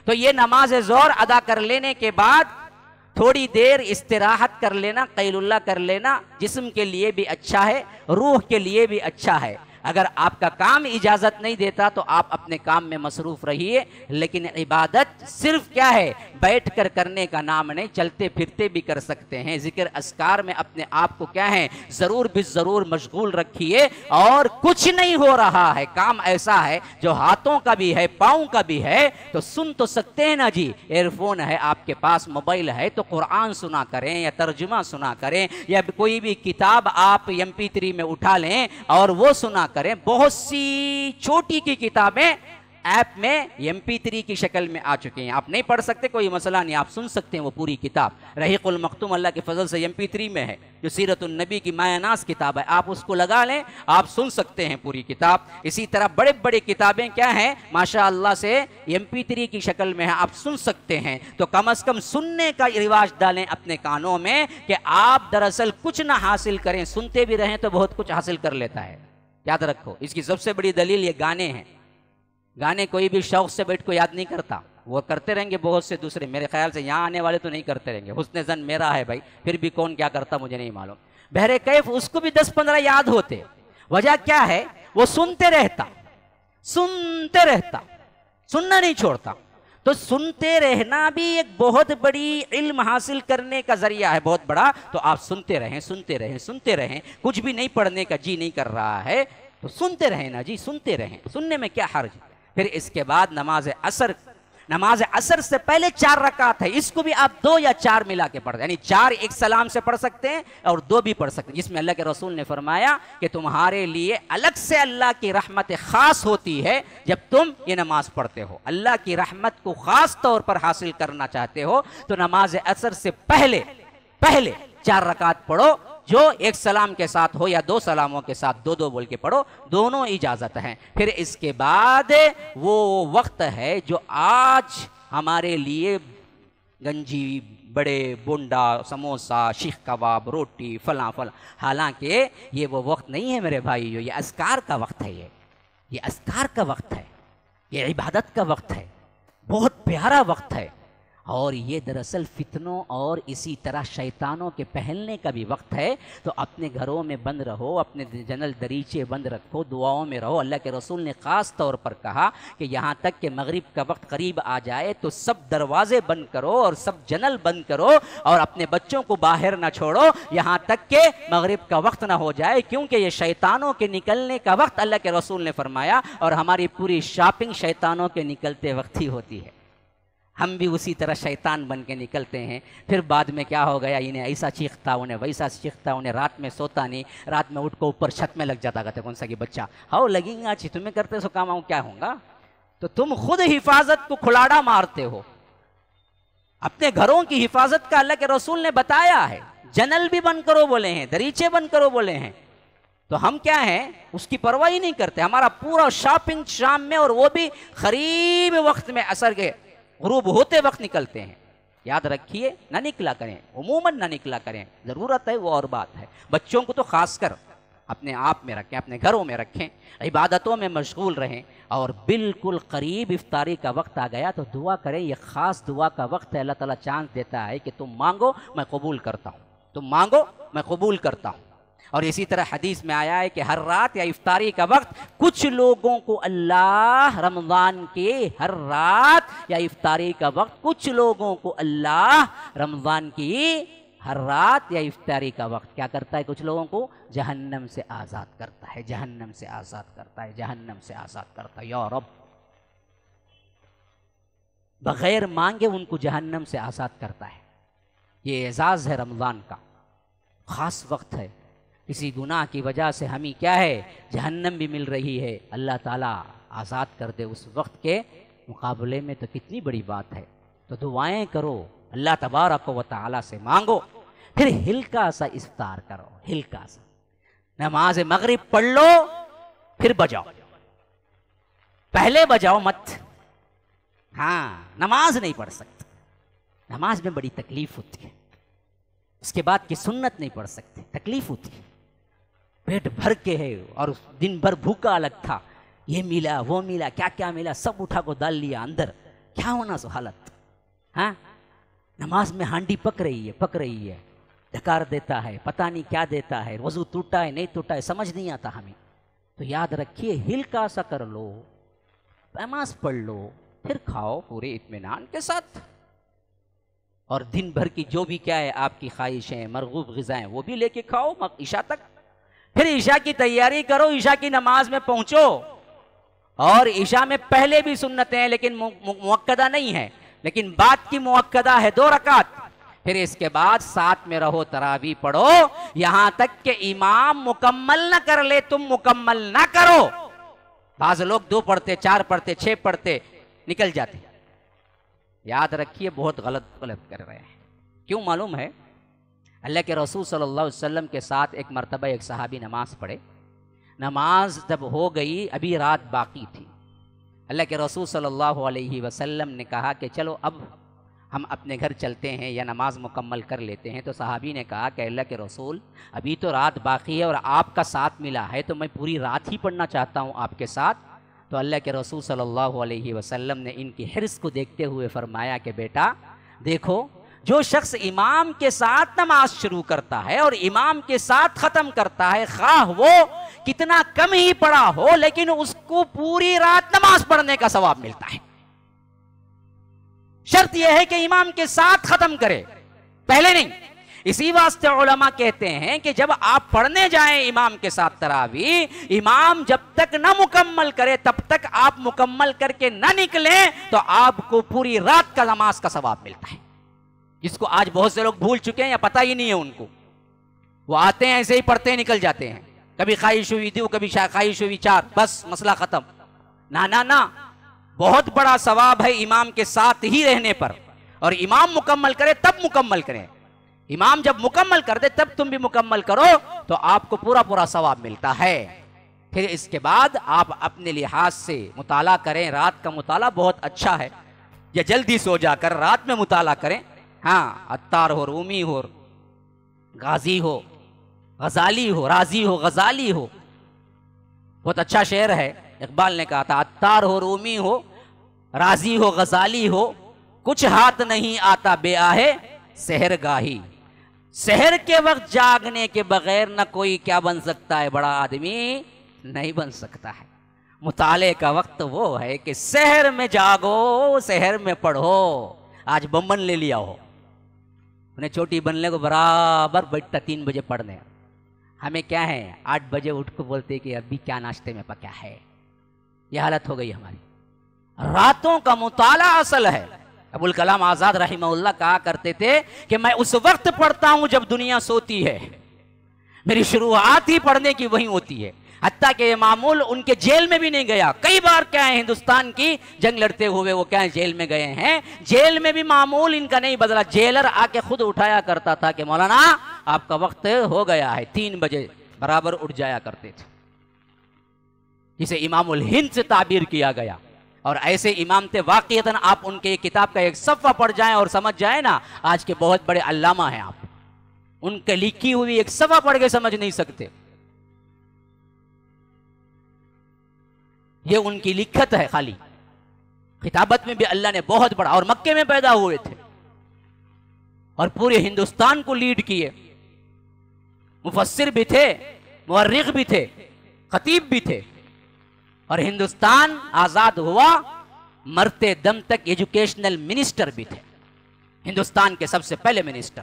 तो ये नमाज जोर अदा कर लेने के बाद थोड़ी देर इस्तेराहत कर लेना कैलुल्ला कर लेना जिस्म के लिए भी अच्छा है रूह के लिए भी अच्छा है अगर आपका काम इजाज़त नहीं देता तो आप अपने काम में मसरूफ़ रहिए लेकिन इबादत सिर्फ क्या है बैठ कर करने का नाम नहीं चलते फिरते भी कर सकते हैं ज़िक्र असकार में अपने आप को क्या है ज़रूर भी ज़रूर मशगूल रखिए और कुछ नहीं हो रहा है काम ऐसा है जो हाथों का भी है पाओ का भी है तो सुन तो सकते हैं ना जी एयरफोन है आपके पास मोबाइल है तो कुरान सुना करें या तर्जुमा सुना करें या कोई भी किताब आप एम में उठा लें और वो सुना कर करें बहुत सी छोटी की किताबें ऐप में एम थ्री की शक्ल में आ चुके हैं आप नहीं पढ़ सकते कोई मसला नहीं आप सुन सकते हैं वो पूरी किताब रहीकुल मखतुम अल्लाह के फजल से एम थ्री में है जो सीरतुलनबी की मायानास किताब है आप उसको लगा लें आप सुन सकते हैं पूरी किताब इसी तरह बड़े बड़े किताबें क्या हैं माशा अल्लाह से एम थ्री की शक्ल में है आप सुन सकते हैं तो कम अज़ कम सुनने का रिवाज डालें अपने कानों में कि आप दरअसल कुछ ना हासिल करें सुनते भी रहें तो बहुत कुछ हासिल कर लेता है याद रखो इसकी सबसे बड़ी दलील ये गाने हैं गाने कोई भी शौक से बैठ को याद नहीं करता वो करते रहेंगे बहुत से दूसरे मेरे ख्याल से यहाँ आने वाले तो नहीं करते रहेंगे हुसन जन मेरा है भाई फिर भी कौन क्या करता मुझे नहीं मालूम बहरे कैफ उसको भी दस पंद्रह याद होते वजह क्या है वो सुनते रहता सुनते रहता सुनना नहीं छोड़ता तो सुनते रहना भी एक बहुत बड़ी इल्म हासिल करने का जरिया है बहुत बड़ा तो आप सुनते रहें सुनते रहें सुनते रहें कुछ भी नहीं पढ़ने का जी नहीं कर रहा है तो सुनते रहें ना जी सुनते रहें सुनने में क्या हर्ज फिर इसके बाद नमाज असर नमाज असर से पहले चार रकात है इसको भी आप दो या चार मिला के पढ़ यानी चार एक सलाम से पढ़ सकते हैं और दो भी पढ़ सकते हैं जिसमें अल्लाह के रसूल ने फरमाया कि तुम्हारे लिए अलग से अल्लाह की रहमत ख़ास होती है जब तुम ये नमाज पढ़ते हो अल्लाह की रहमत को ख़ास तौर पर हासिल करना चाहते हो तो नमाज असर से पहले पहले चार रकात पढ़ो जो एक सलाम के साथ हो या दो सलामों के साथ दो दो बोल के पढ़ो दोनों इजाजत हैं फिर इसके बाद वो वक्त है जो आज हमारे लिए गंजी बड़े बुंडा समोसा शीख कबाब रोटी फला फला हालांकि ये वो वक्त नहीं है मेरे भाई ये असकार का वक्त है ये ये असकार का वक्त है ये इबादत का वक्त है बहुत प्यारा वक्त है और ये दरअसल फितनों और इसी तरह शैतानों के पहलने का भी वक्त है तो अपने घरों में बंद रहो अपने जनल दरीचे बंद रखो दुआओं में रहो अल्लाह के रसूल ने ख़ास तौर पर कहा कि यहाँ तक कि मगरिब का वक्त करीब आ जाए तो सब दरवाजे बंद करो और सब जनल बंद करो और अपने बच्चों को बाहर ना छोड़ो यहाँ तक के मगरिब का वक्त ना हो जाए क्योंकि ये शैतानों के निकलने का वक्त अल्लाह के रसूल ने फरमाया और हमारी पूरी शॉपिंग शैतानों के निकलते वक्त ही होती है हम भी उसी तरह शैतान बन के निकलते हैं फिर बाद में क्या हो गया इन्हें ऐसा चीखता उन्हें वैसा चीखता उन्हें रात में सोता नहीं रात में उठ को ऊपर छत में लग जाता कहते कौन सा कि बच्चा हाओ लगेंगे अच्छी तुम्हें करते सो काम आऊँ क्या होगा तो तुम खुद हिफाजत को खुलाड़ा मारते हो अपने घरों की हिफाजत का अल्लाह के रसूल ने बताया है जनल भी बंद करो बोले हैं दरीचे बंद करो बोले हैं तो हम क्या हैं उसकी परवाह ही नहीं करते हमारा पूरा शॉपिंग शाम में और वो भी करीब वक्त में असर के ग्रूब होते वक्त निकलते हैं याद रखिए ना निकला करें उमूमन ना निकला करें ज़रूरत है वो और बात है बच्चों को तो ख़ास कर अपने आप में रखें अपने घरों में रखें इबादतों में मशगूल रहें और बिल्कुल करीब इफ्तारी का वक्त आ गया तो दुआ करें ये ख़ास दुआ का वक्त है अल्लाह ताला चांस देता है कि तुम मांगो मैं कबूल करता हूँ तुम मांगो मैं कबूल करता हूँ और इसी तरह हदीस में आया है कि हर रात या इफ्तारी का वक्त कुछ लोगों को अल्लाह रमज़ान के हर रात या इफ्तारी का वक्त कुछ लोगों को अल्लाह रमज़ान की हर रात या इफ्तारी का वक्त क्या करता है कुछ लोगों को जहन्नम से आज़ाद करता है जहन्नम से आज़ाद करता है जहन्नम से आज़ाद करता है यौरब बग़ैर मांगे उनको जहन्नम से आज़ाद करता है ये एजाज़ है रमज़ान का ख़ास वक्त है इसी गुनाह की वजह से हमें क्या है जहन्नम भी मिल रही है अल्लाह ताला आज़ाद कर दे उस वक्त के मुकाबले में तो कितनी बड़ी बात है तो दुआएं करो अल्लाह तबारक व ताली से मांगो फिर हिलका सा इफ्तार करो हिलका सा नमाज मगरब पढ़ लो फिर बजाओ पहले बजाओ मत हाँ नमाज नहीं पढ़ सकते नमाज में बड़ी तकलीफ होती है उसके बाद की सुन्नत नहीं पढ़ सकते तकलीफ होती है पेट भर के है और दिन भर भूखा अलग था ये मिला वो मिला क्या क्या मिला सब उठा को डाल लिया अंदर क्या होना सो हालत हाँ नमाज में हांडी पक रही है पक रही है डकार देता है पता नहीं क्या देता है वजू टूटा है नहीं टूटा है समझ नहीं आता हमें तो याद रखिए हिलका सा कर लो पैमास पढ़ लो फिर खाओ पूरे इतमान के साथ और दिन भर की जो भी क्या है आपकी ख्वाहिशें मरगूब गज़ाएँ वो भी लेके खाओ ईशा तक फिर ईशा की तैयारी करो ईशा की नमाज में पहुंचो और ईशा में पहले भी सुन्नतें हैं लेकिन मुक्दा नहीं है लेकिन बात की मुक्दा है दो रकात फिर इसके बाद साथ में रहो तरावी पढ़ो यहां तक कि इमाम मुकम्मल ना कर ले तुम मुकम्मल ना करो बाज लोग दो पढ़ते चार पढ़ते छह पढ़ते निकल जाते याद रखिए बहुत गलत गलत कर रहे हैं क्यों मालूम है अल्लाह के रसूल सल्लल्लाहु अलैहि वसल्लम के साथ एक मरतबा एक सहाबी नमाज पढ़े नमाज जब हो गई अभी रात बाकी थी अल्लाह के रसूल सल्लल्लाहु अलैहि वसल्लम ने कहा कि चलो अब हम अपने घर चलते हैं या नमाज मुकम्मल कर लेते हैं तो सहाबी ने कहा कि अल्लाह के रसूल अभी तो रात बाकी है और आपका साथ मिला है तो मैं पूरी रात ही पढ़ना चाहता हूँ आपके साथ तो अल्लाह के रसूल सल्लल्लाहु अलैहि वसल्लम ने इनकी हिरस को देखते हुए फरमाया कि बेटा देखो जो शख्स इमाम के साथ नमाज शुरू करता है और इमाम के साथ ख़त्म करता है खा वो कितना कम ही पड़ा हो लेकिन उसको पूरी रात नमाज पढ़ने का सवाब मिलता है शर्त यह है कि इमाम के साथ ख़त्म करे पहले नहीं इसी वास्ते ओलमा कहते हैं कि जब आप पढ़ने जाएं इमाम के साथ तरावी इमाम जब तक ना मुकम्मल करे तब तक आप मुकम्मल करके ना निकले तो आपको पूरी रात का नमाज का सवाब मिलता है जिसको आज बहुत से लोग भूल चुके हैं या पता ही नहीं है उनको वो आते हैं ऐसे ही पढ़ते हैं निकल जाते हैं कभी ख्वाहिश हुई दू कभी ख्वाहिश हुई चार बस मसला खत्म ना ना ना बहुत बड़ा सवाब है इमाम के साथ ही रहने पर और इमाम मुकम्मल करे तब मुकम्मल करें इमाम जब मुकम्मल कर दे तब तुम भी मुकम्मल करो तो आपको पूरा पूरा सवाब मिलता है फिर इसके बाद आप अपने लिहाज से मुताला करें रात का मुताला बहुत अच्छा है या जल्दी सो जाकर रात में मुताला करें हाँ अत्तार हो रूमी हो गाजी हो गजाली हो राजी हो गजाली हो बहुत अच्छा शेर है इकबाल ने कहा था अत्तार हो रूमी हो राजी हो गजाली हो कुछ हाथ नहीं आता बे आहे शहर गाही शहर के वक्त जागने के बगैर ना कोई क्या बन सकता है बड़ा आदमी नहीं बन सकता है मुताले का वक्त वो है कि शहर में जागो शहर में पढ़ो आज बम्बन ले लिया हो उन्हें छोटी बनने को बराबर बैठता तीन बजे पढ़ने हमें क्या है आठ बजे उठ को बोलते कि अभी क्या नाश्ते में पका है यह हालत हो गई हमारी रातों का मुताला असल है अबुल कलाम आज़ाद रही कहा करते थे कि मैं उस वक्त पढ़ता हूं जब दुनिया सोती है मेरी शुरुआत ही पढ़ने की वही होती है हत्या के मामूल उनके जेल में भी नहीं गया कई बार क्या है हिंदुस्तान की जंग लड़ते हुए वो क्या है जेल में गए हैं जेल में भी मामूल इनका नहीं बदला जेलर आके खुद उठाया करता था कि मौलाना आपका वक्त हो गया है तीन बजे बराबर उठ जाया करते थे इसे इमामुल हिंद से ताबीर किया गया और ऐसे इमाम थे वाकता आप उनके किताब का एक सफ़ा पढ़ जाए और समझ जाए ना आज के बहुत बड़े अल्लामा हैं आप उनके लिखी हुई एक सफ़ा पढ़ के समझ नहीं सकते ये उनकी लिखत है खाली खिताबत में भी अल्लाह ने बहुत बड़ा और मक्के में पैदा हुए थे और पूरे हिंदुस्तान को लीड किए मुफसर भी थे मर्रख भी थे खतीब भी थे और हिंदुस्तान आज़ाद हुआ मरते दम तक एजुकेशनल मिनिस्टर भी थे हिंदुस्तान के सबसे पहले मिनिस्टर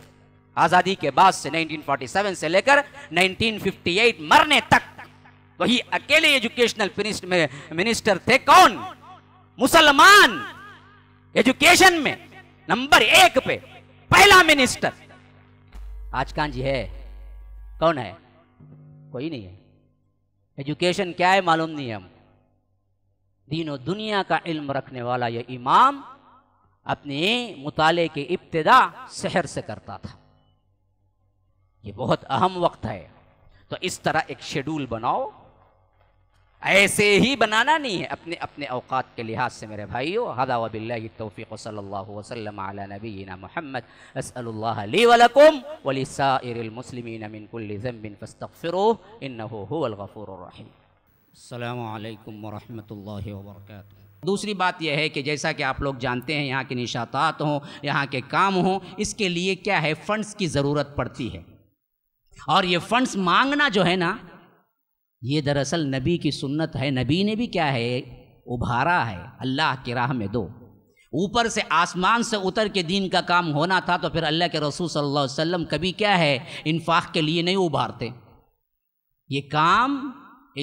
आज़ादी के बाद से 1947 से लेकर 1958 मरने तक वही अकेले एजुकेशनल मिनिस्टर थे कौन मुसलमान एजुकेशन में नंबर एक पे पहला मिनिस्टर आज कहां जी है कौन है कोई नहीं है एजुकेशन क्या है मालूम नहीं हम दीनों दुनिया का इल्म रखने वाला यह इमाम अपने मुताले के इब्तदा शहर से करता था यह बहुत अहम वक्त है तो इस तरह एक शेड्यूल बनाओ ऐसे ही बनाना नहीं है अपने अपने अवकात के लिहाज से मेरे भाईओ हदा वबिल्ला तौफ़ी सल्ला वसलम नबीना मोहम्मद असलकुम अल्लाम दूसरी बात यह है कि जैसा कि आप लोग जानते हैं यहाँ के निशातात हों यहाँ के काम हों इसके लिए क्या है फ़ंड्स की ज़रूरत पड़ती है और ये फ़ंड्स मांगना जो है ना ये दरअसल नबी की सुन्नत है नबी ने भी क्या है उभारा है अल्लाह की राह में दो ऊपर से आसमान से उतर के दीन का काम होना था तो फिर अल्लाह के रसूल सल्लल्लाहु अलैहि वसल्लम कभी क्या है इन्फाक के लिए नहीं उभारते ये काम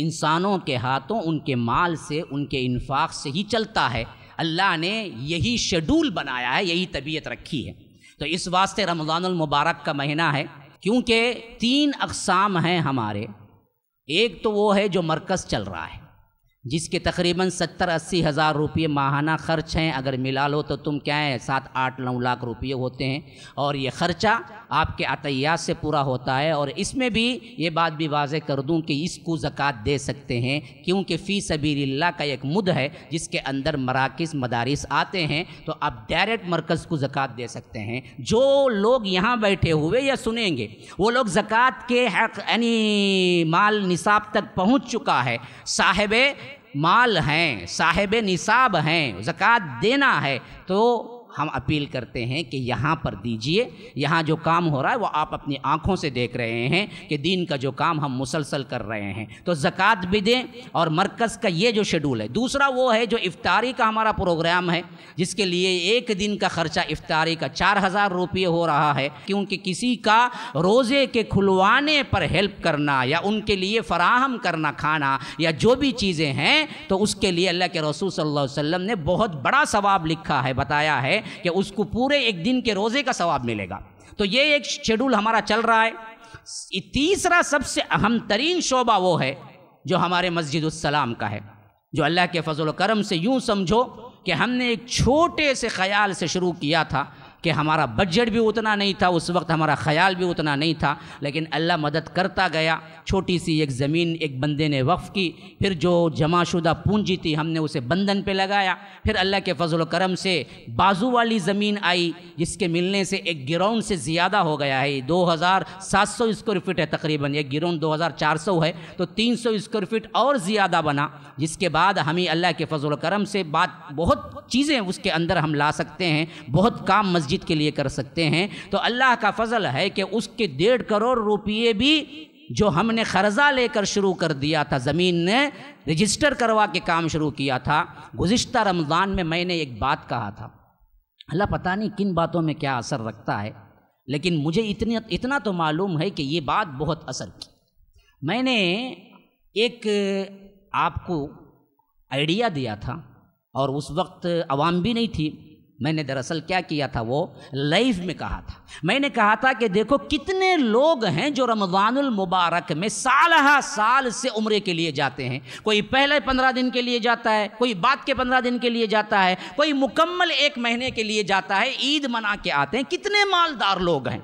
इंसानों के हाथों उनके माल से उनके इन्फाक से ही चलता है अल्लाह ने यही शेड्यूल बनाया है यही तबीयत रखी है तो इस वास्ते रमज़ानमबारक का महीना है क्योंकि तीन अकसाम हैं हमारे एक तो वो है जो मरकज़ चल रहा है जिसके तकरीबन सत्तर अस्सी हज़ार रुपये माहाना खर्च हैं अगर मिला लो तो तुम क्या है सात आठ नौ लाख रुपये होते हैं और ये ख़र्चा आपके अतियात से पूरा होता है और इसमें भी ये बात भी वाज कर दूँ कि इसको ज़क़़त दे सकते हैं क्योंकि फ़ी सबील का एक मुद है जिसके अंदर मराकज़ मदारस आते हैं तो आप डायरेक्ट मरकज़ को ज़क़़त दे सकते हैं जो लोग यहाँ बैठे हुए या सुनेंगे वो लोग ज़क़़त के हक यानी माल निसाब तक पहुँच चुका है साहिब माल हैं साहेब निसाब हैं जक़ात देना है तो हम अपील करते हैं कि यहाँ पर दीजिए यहाँ जो काम हो रहा है वो आप अपनी आँखों से देख रहे हैं कि दीन का जो काम हम मुसलसल कर रहे हैं तो ज़क़़त भी दें और मरकज़ का ये जो शेड्यूल है दूसरा वो है जो इफ्तारी का हमारा प्रोग्राम है जिसके लिए एक दिन का ख़र्चा इफ्तारी का चार हज़ार रुपये हो रहा है क्योंकि किसी का रोज़े के खुलवाने पर हेल्प करना या उनके लिए फ़राहम करना खाना या जो भी चीज़ें हैं तो उसके लिए अल्लाह के रसूल सल्लल्लाहु अलैहि वसल्लम ने बहुत बड़ा सवाब लिखा है बताया है कि उसको पूरे एक दिन के रोज़े का सवाब मिलेगा तो ये एक शेड्यूल हमारा चल रहा है तीसरा सबसे अहम तरीन शोबा वो है जो हमारे मस्जिद का है जो अल्लाह के फजल करम से यूँ समझो कि हमने एक छोटे से ख्याल से शुरू किया था कि हमारा बजट भी उतना नहीं था उस वक्त हमारा ख्याल भी उतना नहीं था लेकिन अल्लाह मदद करता गया छोटी सी एक ज़मीन एक बंदे ने वफ़ की फिर जो जमाशुदा पूंजी थी हमने उसे बंधन पे लगाया फिर अल्लाह के फजल करम से बाजू वाली ज़मीन आई जिसके मिलने से एक ग्राउंड से ज़्यादा हो गया है दो हज़ार सात सौ स्क्वायर फिट है तकरीबन एक ग्राउंड दो हज़ार चार सौ है तो तीन सौ स्क्वायर फिट और ज़्यादा बना जिसके बाद हमें अल्लाह के फजल करम से बात बहुत चीज़ें उसके अंदर हम ला सकते हैं बहुत काम मस्जिद मस्जिद के लिए कर सकते हैं तो अल्लाह का फजल है कि उसके डेढ़ करोड़ रुपये भी जो हमने कर्जा लेकर शुरू कर दिया था ज़मीन ने रजिस्टर करवा के काम शुरू किया था गुज्त रमज़ान में मैंने एक बात कहा था अल्लाह पता नहीं किन बातों में क्या असर रखता है लेकिन मुझे इतनी इतना तो मालूम है कि ये बात बहुत असर की मैंने एक आपको आइडिया दिया था और उस वक्त आवाम भी नहीं थी मैंने दरअसल क्या किया था वो लाइव में कहा था मैंने कहा था कि देखो कितने लोग हैं जो रमज़ानुल मुबारक में साल साल से उम्र के लिए जाते हैं कोई पहले पंद्रह दिन के लिए जाता है कोई बाद के पंद्रह दिन के लिए जाता है कोई मुकम्मल एक महीने के लिए जाता है ईद मना के आते हैं कितने मालदार लोग हैं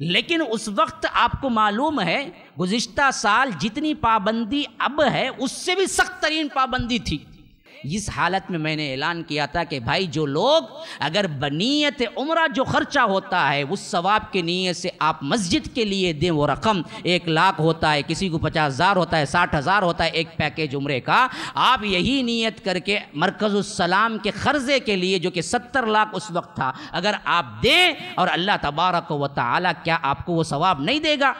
लेकिन उस वक्त आपको मालूम है गुज्त साल जितनी पाबंदी अब है उससे भी सख्त तरीन पाबंदी थी जिस हालत में मैंने ऐलान किया था कि भाई जो लोग अगर बनीत उम्र जो ख़र्चा होता है उस सवाब के नीयत से आप मस्जिद के लिए दें वो रकम एक लाख होता है किसी को पचास हज़ार होता है साठ हज़ार होता है एक पैकेज उम्र का आप यही नीयत करके मरकज़ुलसलाम के खर्जे के लिए जो कि सत्तर लाख उस वक्त था अगर आप दें और अल्लाह तबारक व ताली क्या आपको वो सवाब नहीं देगा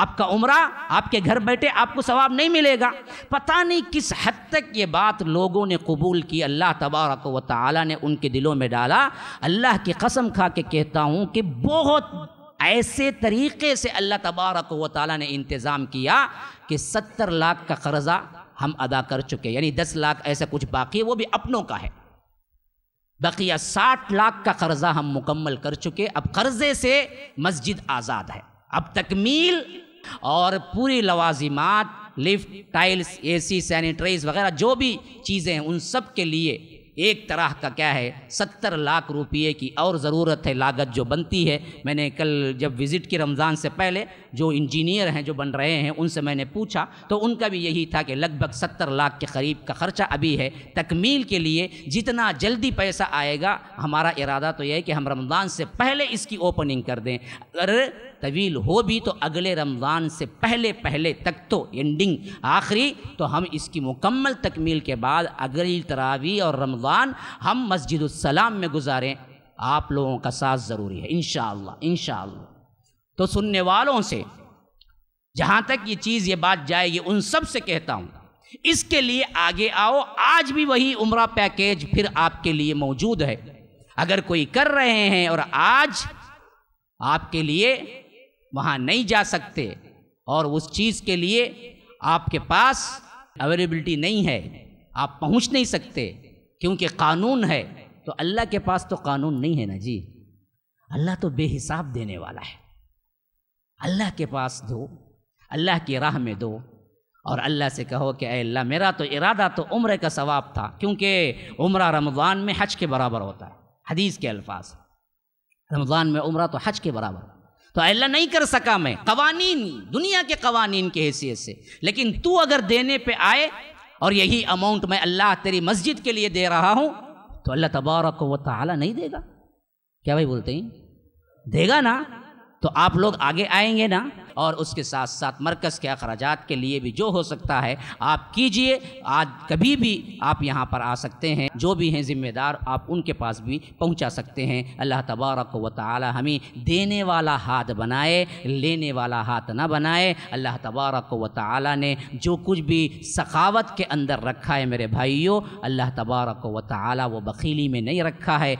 आपका उम्रा आपके घर बैठे आपको सवाब नहीं मिलेगा पता नहीं किस हद तक ये बात लोगों ने कबूल की अल्लाह तबारक व ताला ने उनके दिलों में डाला अल्लाह की कसम खा के कहता हूँ कि बहुत ऐसे तरीक़े से अल्लाह तबारक व ताला ने इंतज़ाम किया कि सत्तर लाख का कर्ज़ा हम अदा कर चुके यानी दस लाख ऐसा कुछ बाकी है वो भी अपनों का है बकिया साठ लाख का कर्ज़ा हम मुकम्मल कर चुके अब कर्ज़े से मस्जिद आज़ाद है अब तकमील और पूरी लवाजिमात लिफ्ट टाइल्स एसी सैनिटाइज वगैरह जो भी चीज़ें हैं उन सब के लिए एक तरह का क्या है सत्तर लाख रुपये की और ज़रूरत है लागत जो बनती है मैंने कल जब विज़िट की रमज़ान से पहले जो इंजीनियर हैं जो बन रहे हैं उनसे मैंने पूछा तो उनका भी यही था कि लगभग सत्तर लाख के करीब का ख़र्चा अभी है तकमील के लिए जितना जल्दी पैसा आएगा हमारा इरादा तो यह है कि हम रमज़ान से पहले इसकी ओपनिंग कर दें अगर तवील हो भी तो अगले रमज़ान से पहले पहले तक तो एंडिंग आखिरी तो हम इसकी मुकम्मल तकमील के बाद अगली तरावी और रमज़ान हम सलाम में गुजारें आप लोगों का साथ ज़रूरी है इन शाह तो सुनने वालों से जहाँ तक ये चीज़ ये बात जाएगी उन सब से कहता हूँ इसके लिए आगे आओ आज भी वही उम्र पैकेज फिर आपके लिए मौजूद है अगर कोई कर रहे हैं और आज आपके लिए वहाँ नहीं जा सकते और उस चीज़ के लिए आपके पास अवेलेबिलिटी नहीं है आप पहुँच नहीं सकते क्योंकि कानून है तो अल्लाह के पास तो कानून नहीं है ना जी अल्लाह तो बेहिसाब देने वाला है अल्लाह के पास दो अल्लाह की राह में दो और अल्लाह से कहो कि अल्लाह मेरा तो इरादा तो उम्र का सवाब था क्योंकि उम्र रमज़ान में हज के बराबर होता है हदीस के अल्फाज रमज़ान में उम्र तो हज के बराबर तो अल्लाह नहीं कर सका मैं कवानीन दुनिया के कवानीन की हैसियत से लेकिन तू अगर देने पे आए और यही अमाउंट मैं अल्लाह तेरी मस्जिद के लिए दे रहा हूँ तो अल्लाह तबारक व ताला नहीं देगा क्या भाई बोलते हैं देगा ना तो आप लोग आगे आएंगे ना और उसके साथ साथ मरकज़ के अखराज के लिए भी जो हो सकता है आप कीजिए आज कभी भी आप यहाँ पर आ सकते हैं जो भी हैं ज़िम्मेदार आप उनके पास भी पहुँचा सकते हैं अल्लाह तबारक व ताली हमें देने वाला हाथ बनाए लेने वाला हाथ ना बनाए अल्लाह तबारक व ताली ने जो कुछ भी सखावत के अंदर रखा है मेरे भाइयों अल्लाह तबारक व ताली वो बखीली में नहीं रखा है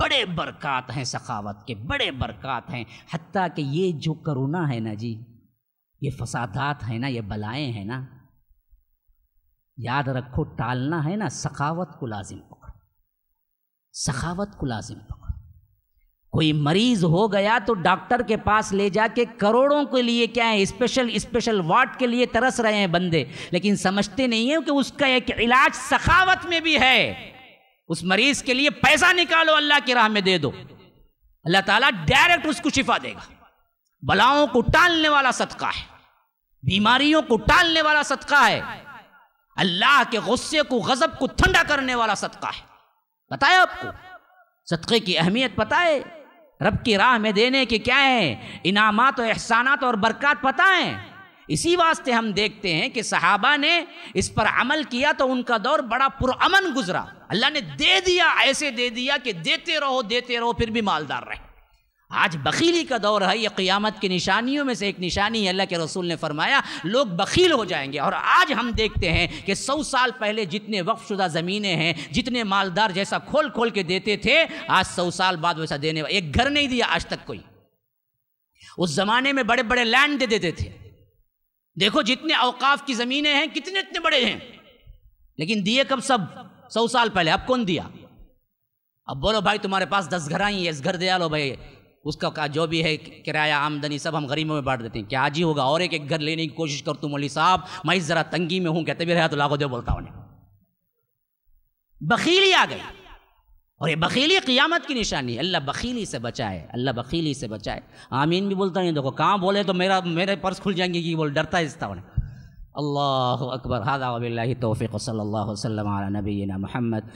बड़े बरक़ात हैं सखावत के बड़े बरक़ात हैं हती कि ये जो करोना है ना जी ये फसादात है ना ये बलाएँ हैं ना याद रखो टालना है ना सखावत को लाजिम पकड़ो सखावत को लाजिम पकड़ो कोई मरीज हो गया तो डॉक्टर के पास ले जाके करोड़ों के लिए क्या है स्पेशल स्पेशल वार्ड के लिए तरस रहे हैं बंदे लेकिन समझते नहीं है कि उसका एक इलाज सखावत में भी है उस मरीज के लिए पैसा निकालो अल्लाह की राह में दे दो अल्लाह ताला डायरेक्ट उसको शिफा देगा बलाओं को टालने वाला सदका है बीमारियों को टालने वाला सदका है अल्लाह के गुस्से को गजब को ठंडा करने वाला सदका है पता है आपको सदक़े की अहमियत पता है रब की राह में देने के क्या है इनामत और एहसानात और बरकत पता है इसी वास्ते हम देखते हैं कि सहाबा ने इस पर अमल किया तो उनका दौर बड़ा पुरअमन गुजरा अल्लाह ने दे दिया ऐसे दे दिया कि देते रहो देते रहो फिर भी मालदार रहे आज बखीली का दौर है ये क़ियामत की निशानियों में से एक निशानी अल्लाह के रसूल ने फरमाया लोग बखील हो जाएंगे और आज हम देखते हैं कि सौ साल पहले जितने शुदा ज़मीनें हैं जितने मालदार जैसा खोल खोल के देते थे आज सौ साल बाद वैसा देने एक घर नहीं दिया आज तक कोई उस ज़माने में बड़े बड़े लैंड दे देते थे देखो जितने अवकाफ की ज़मीनें हैं कितने इतने बड़े हैं लेकिन दिए कब सब सौ साल पहले अब कौन दिया अब बोलो भाई तुम्हारे पास दस घर आई है इस घर दे लो भाई उसका जो भी है किराया आमदनी सब हम गरीबों में बांट देते हैं क्या आज ही होगा और एक एक घर लेने की कोशिश कर हूँ मौली साहब मैं ज़रा तंगी में हूँ कहते भी रहा तो लागो दे बोलता उन्हें बखीली आ गई और ये बखीली क़ियामत की निशानी अल्लाह बखीली से बचाए अल्लाह बखीली से बचाए आमीन भी बोलता नहीं देखो कहाँ बोले तो मेरा मेरे पर्स खुल जाएंगे कि बोल डरता है इस तरह अल्लाह अकबर हादा तोफ़ी वसल वसलम नबीना महमद